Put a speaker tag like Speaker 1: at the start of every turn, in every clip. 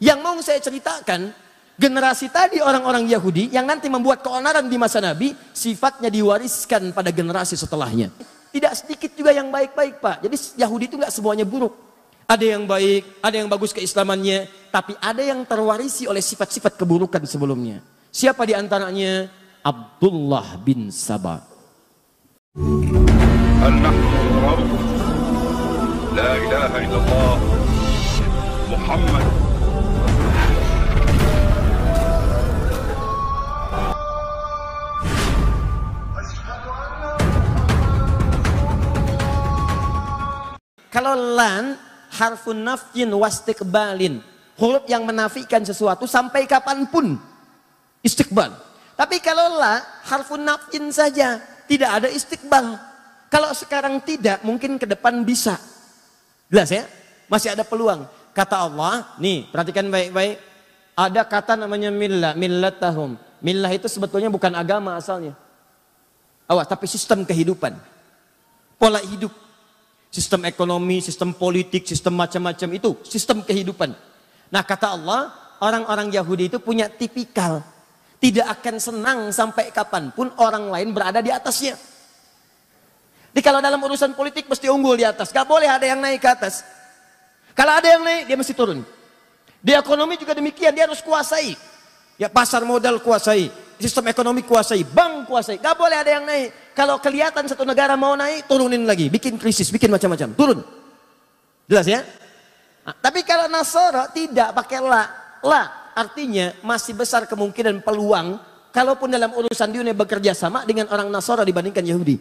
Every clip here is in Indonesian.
Speaker 1: Yang mau saya ceritakan, generasi tadi orang-orang Yahudi yang nanti membuat keonaran di masa Nabi, sifatnya diwariskan pada generasi setelahnya. Tidak sedikit juga yang baik-baik, Pak. Jadi Yahudi itu nggak semuanya buruk. Ada yang baik, ada yang bagus keislamannya, tapi ada yang terwarisi oleh sifat-sifat keburukan sebelumnya. Siapa di antaranya? Abdullah bin Sabah. Kalau lan harfun nafyin wastikbalin. Huruf yang menafikan sesuatu sampai kapanpun. Istiqbal. Tapi kalau la harfun nafyin saja. Tidak ada istiqbal. Kalau sekarang tidak mungkin ke depan bisa. Jelas ya? Masih ada peluang. Kata Allah, nih perhatikan baik-baik. Ada kata namanya millah, millatahum. Millah itu sebetulnya bukan agama asalnya. Awas, tapi sistem kehidupan. Pola hidup Sistem ekonomi, sistem politik, sistem macam-macam itu sistem kehidupan. Nah kata Allah, orang-orang Yahudi itu punya tipikal. Tidak akan senang sampai kapanpun orang lain berada di atasnya. Jadi kalau dalam urusan politik mesti unggul di atas. Gak boleh ada yang naik ke atas. Kalau ada yang naik, dia mesti turun. Di ekonomi juga demikian, dia harus kuasai. Ya pasar modal kuasai, sistem ekonomi kuasai, bank kuasai. Gak boleh ada yang naik. Kalau kelihatan satu negara mau naik, turunin lagi. Bikin krisis, bikin macam-macam. Turun. Jelas ya? Nah, tapi kalau Nasoro tidak pakai la. La artinya masih besar kemungkinan peluang kalaupun dalam urusan dunia bekerja sama dengan orang Nasoro dibandingkan Yahudi.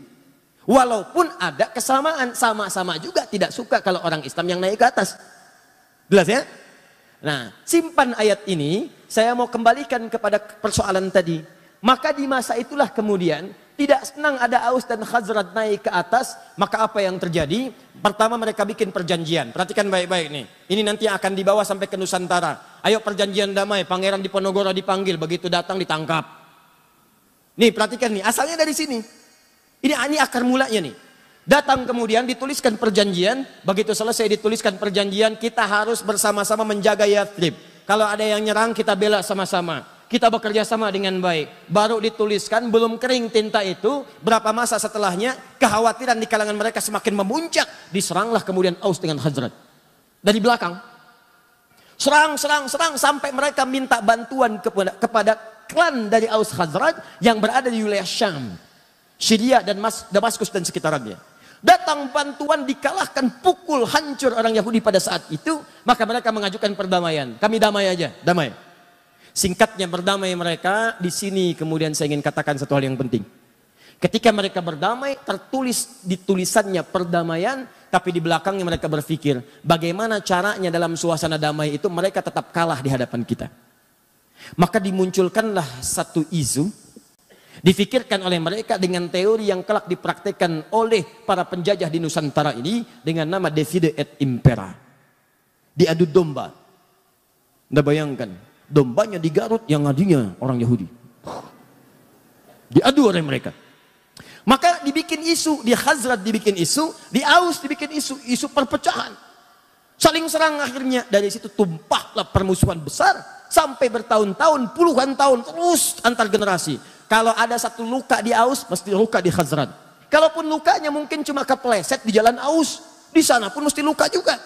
Speaker 1: Walaupun ada kesamaan, sama-sama juga tidak suka kalau orang Islam yang naik ke atas. Jelas ya? Nah, simpan ayat ini saya mau kembalikan kepada persoalan tadi. Maka di masa itulah kemudian tidak senang ada Aus dan Khazrat naik ke atas, maka apa yang terjadi? Pertama mereka bikin perjanjian. Perhatikan baik-baik nih. Ini nanti akan dibawa sampai ke Nusantara. Ayo perjanjian damai, Pangeran Diponegoro dipanggil, begitu datang ditangkap. Nih perhatikan nih, asalnya dari sini. Ini ah, ini akar mulanya nih. Datang kemudian dituliskan perjanjian, begitu selesai dituliskan perjanjian, kita harus bersama-sama menjaga Yathrib. Kalau ada yang nyerang kita bela sama-sama. Kita bekerja sama dengan baik. Baru dituliskan belum kering tinta itu, berapa masa setelahnya kekhawatiran di kalangan mereka semakin memuncak. Diseranglah kemudian Aus dengan Hazrat. Dari belakang. Serang, serang, serang sampai mereka minta bantuan kepada, kepada klan dari Aus Hazrat yang berada di wilayah Syam. Syria dan Damaskus dan sekitarnya. Datang bantuan dikalahkan pukul hancur orang Yahudi pada saat itu, maka mereka mengajukan perdamaian. Kami damai aja, damai. Singkatnya berdamai mereka di sini kemudian saya ingin katakan satu hal yang penting. Ketika mereka berdamai tertulis di tulisannya perdamaian tapi di belakangnya mereka berpikir bagaimana caranya dalam suasana damai itu mereka tetap kalah di hadapan kita. Maka dimunculkanlah satu izu Difikirkan oleh mereka dengan teori yang kelak dipraktekkan oleh para penjajah di Nusantara ini dengan nama Devide et Impera. Diadu domba. Anda bayangkan, dombanya di Garut yang adinya orang Yahudi. Diadu oleh mereka. Maka dibikin isu, di Hazrat dibikin isu, di Aus dibikin isu, isu perpecahan. Saling serang akhirnya. Dari situ tumpahlah permusuhan besar sampai bertahun-tahun, puluhan tahun terus antar generasi. Kalau ada satu luka di Aus, mesti luka di Khazran. Kalaupun lukanya mungkin cuma kepleset di jalan Aus, di sana pun mesti luka juga.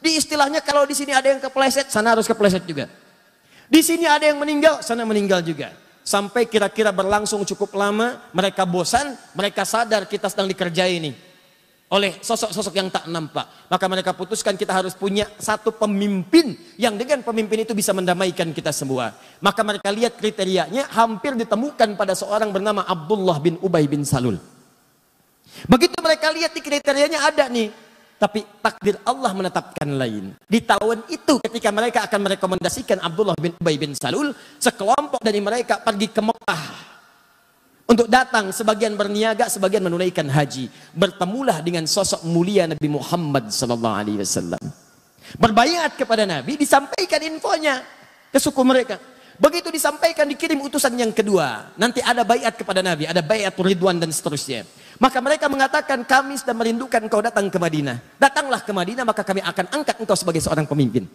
Speaker 1: Di istilahnya kalau di sini ada yang kepleset, sana harus kepleset juga. Di sini ada yang meninggal, sana meninggal juga. Sampai kira-kira berlangsung cukup lama, mereka bosan, mereka sadar kita sedang dikerjai ini oleh sosok-sosok yang tak nampak. Maka mereka putuskan kita harus punya satu pemimpin yang dengan pemimpin itu bisa mendamaikan kita semua. Maka mereka lihat kriterianya hampir ditemukan pada seorang bernama Abdullah bin Ubay bin Salul. Begitu mereka lihat di kriterianya ada nih. Tapi takdir Allah menetapkan lain. Di tahun itu ketika mereka akan merekomendasikan Abdullah bin Ubay bin Salul, sekelompok dari mereka pergi ke Mekah untuk datang sebagian berniaga sebagian menunaikan haji bertemulah dengan sosok mulia Nabi Muhammad sallallahu alaihi wasallam berbayat kepada Nabi disampaikan infonya ke suku mereka begitu disampaikan dikirim utusan yang kedua nanti ada bayat kepada Nabi ada bayat ridwan dan seterusnya maka mereka mengatakan kami sudah merindukan kau datang ke Madinah datanglah ke Madinah maka kami akan angkat engkau sebagai seorang pemimpin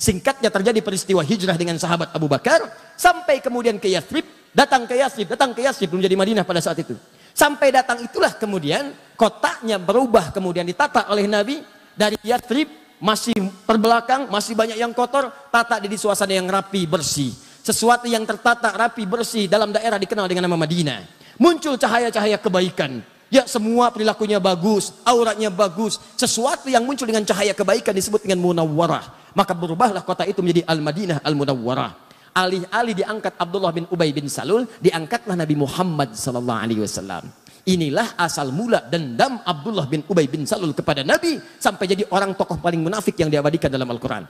Speaker 1: Singkatnya terjadi peristiwa hijrah dengan sahabat Abu Bakar sampai kemudian ke Yathrib, datang ke Yathrib, datang ke Yathrib menjadi Madinah pada saat itu. Sampai datang itulah kemudian kotanya berubah kemudian ditata oleh Nabi dari Yathrib masih terbelakang, masih banyak yang kotor, tata di suasana yang rapi, bersih. Sesuatu yang tertata rapi, bersih dalam daerah dikenal dengan nama Madinah. Muncul cahaya-cahaya kebaikan, Ya semua perilakunya bagus, auratnya bagus. Sesuatu yang muncul dengan cahaya kebaikan disebut dengan munawwarah. Maka berubahlah kota itu menjadi Al-Madinah Al-Munawwarah. Alih-alih diangkat Abdullah bin Ubay bin Salul, diangkatlah Nabi Muhammad sallallahu alaihi wasallam. Inilah asal mula dendam Abdullah bin Ubay bin Salul kepada Nabi sampai jadi orang tokoh paling munafik yang diabadikan dalam Al-Qur'an.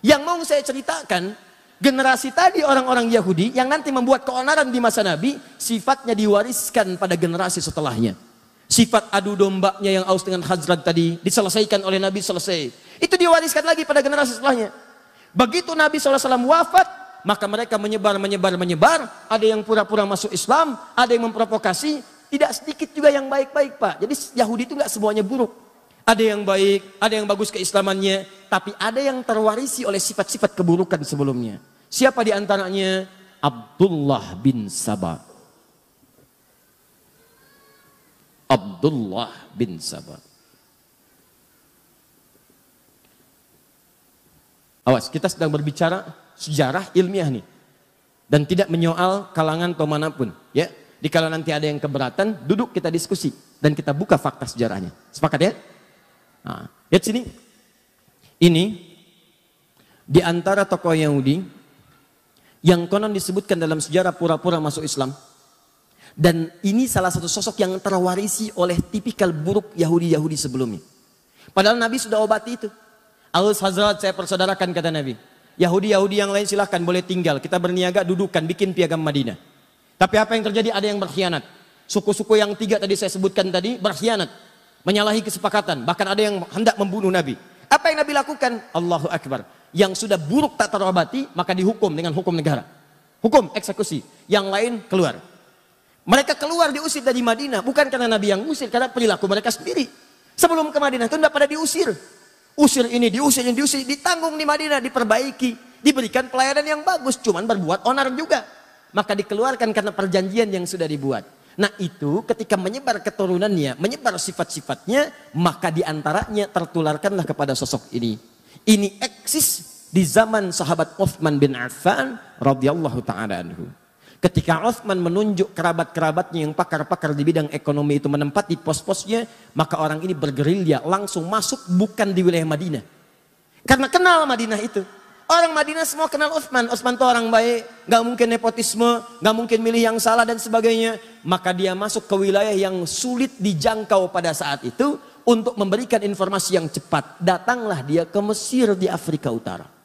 Speaker 1: Yang mau saya ceritakan, generasi tadi orang-orang Yahudi yang nanti membuat keonaran di masa Nabi, sifatnya diwariskan pada generasi setelahnya. Sifat adu dombanya yang aus dengan Khazraj tadi diselesaikan oleh Nabi selesai. Itu diwariskan lagi pada generasi setelahnya. Begitu Nabi SAW wafat, maka mereka menyebar, menyebar, menyebar. Ada yang pura-pura masuk Islam, ada yang memprovokasi. Tidak sedikit juga yang baik-baik, Pak. Jadi Yahudi itu nggak semuanya buruk. Ada yang baik, ada yang bagus keislamannya, tapi ada yang terwarisi oleh sifat-sifat keburukan sebelumnya. Siapa di antaranya? Abdullah bin Sabah. Abdullah bin Sabah. Awas, kita sedang berbicara sejarah ilmiah nih. Dan tidak menyoal kalangan atau manapun. Ya, dikala nanti ada yang keberatan, duduk kita diskusi. Dan kita buka fakta sejarahnya. Sepakat ya? Nah, lihat sini. Ini, di antara tokoh Yahudi, yang konon disebutkan dalam sejarah pura-pura masuk Islam, dan ini salah satu sosok yang terwarisi oleh tipikal buruk Yahudi-Yahudi sebelumnya. Padahal Nabi sudah obati itu. Alus Hazrat saya persaudarakan kata Nabi. Yahudi-Yahudi yang lain silahkan boleh tinggal. Kita berniaga dudukan bikin piagam Madinah. Tapi apa yang terjadi ada yang berkhianat. Suku-suku yang tiga tadi saya sebutkan tadi berkhianat. Menyalahi kesepakatan. Bahkan ada yang hendak membunuh Nabi. Apa yang Nabi lakukan? Allahu Akbar. Yang sudah buruk tak terobati maka dihukum dengan hukum negara. Hukum eksekusi. Yang lain keluar. Mereka keluar diusir dari Madinah bukan karena Nabi yang usir, karena perilaku mereka sendiri. Sebelum ke Madinah itu tidak pada diusir. Usir ini diusir yang diusir, ditanggung di Madinah, diperbaiki, diberikan pelayanan yang bagus, cuman berbuat onar juga. Maka dikeluarkan karena perjanjian yang sudah dibuat. Nah itu ketika menyebar keturunannya, menyebar sifat-sifatnya, maka diantaranya tertularkanlah kepada sosok ini. Ini eksis di zaman sahabat Uthman bin Affan radhiyallahu taala anhu. Ketika Uthman menunjuk kerabat-kerabatnya yang pakar-pakar di bidang ekonomi itu menempati pos-posnya, maka orang ini bergerilya langsung masuk bukan di wilayah Madinah. Karena kenal Madinah itu. Orang Madinah semua kenal Uthman. Uthman itu orang baik, nggak mungkin nepotisme, nggak mungkin milih yang salah dan sebagainya. Maka dia masuk ke wilayah yang sulit dijangkau pada saat itu untuk memberikan informasi yang cepat. Datanglah dia ke Mesir di Afrika Utara.